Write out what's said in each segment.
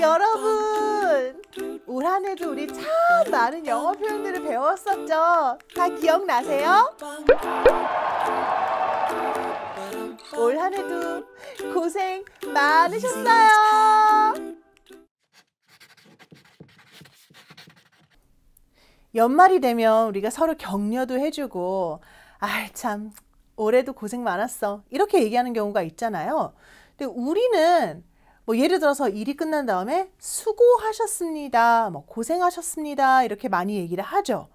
여러분 올 한해도 우리 참 많은 영어 표현들을 배웠었죠 다 기억나세요? 올 한해도 고생 많으셨어요 연말이 되면 우리가 서로 격려도 해주고 아 참 올해도 고생 많았어 이렇게 얘기하는 경우가 있잖아요 근데 우리는 뭐 예를 들어서 일이 끝난 다음에 수고하셨습니다. 뭐 고생하셨습니다. 이렇게 많이 얘기를 하죠.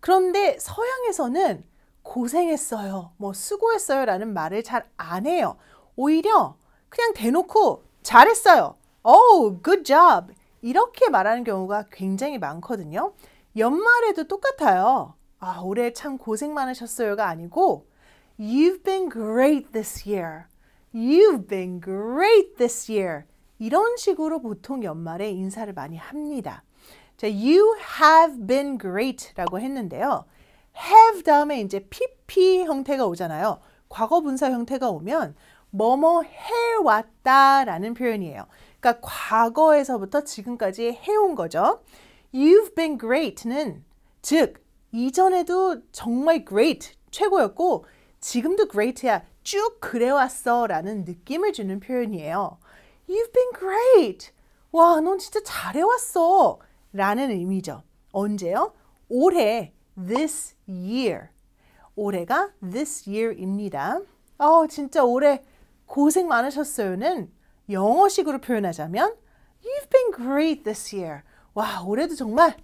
그런데 서양에서는 고생했어요. 뭐 수고했어요. 라는 말을 잘 안 해요. 오히려 그냥 대놓고 잘했어요. Oh, good job. 이렇게 말하는 경우가 굉장히 많거든요. 연말에도 똑같아요. 아, 올해 참 고생 많으셨어요가 아니고 You've been great this year. You've been great this year. 이런 식으로 보통 연말에 인사를 많이 합니다. 자, you have been great라고 했는데요. have 다음에 이제 pp 형태가 오잖아요. 과거 분사 형태가 오면 뭐뭐 해왔다라는 표현이에요. 그러니까 과거에서부터 지금까지 해온 거죠. You've been great는 즉 이전에도 정말 great 최고였고 지금도 great야. 쭉 그래왔어 라는 느낌을 주는 표현이에요. You've been great. 와, 넌 진짜 잘해왔어. 라는 의미죠. 언제요? 올해, this year. 올해가 this year입니다. 어, 진짜 올해 고생 많으셨어요는 영어식으로 표현하자면 You've been great this year. 와, 올해도 정말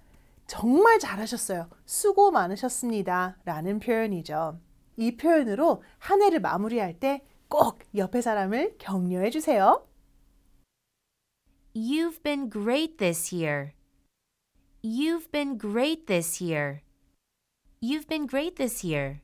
정말 잘하셨어요. 수고 많으셨습니다. 라는 표현이죠. 이 표현으로 한 해를 마무리할 때 꼭 옆에 사람을 격려해 주세요. You've been great this year. You've been great this year. You've been great this year.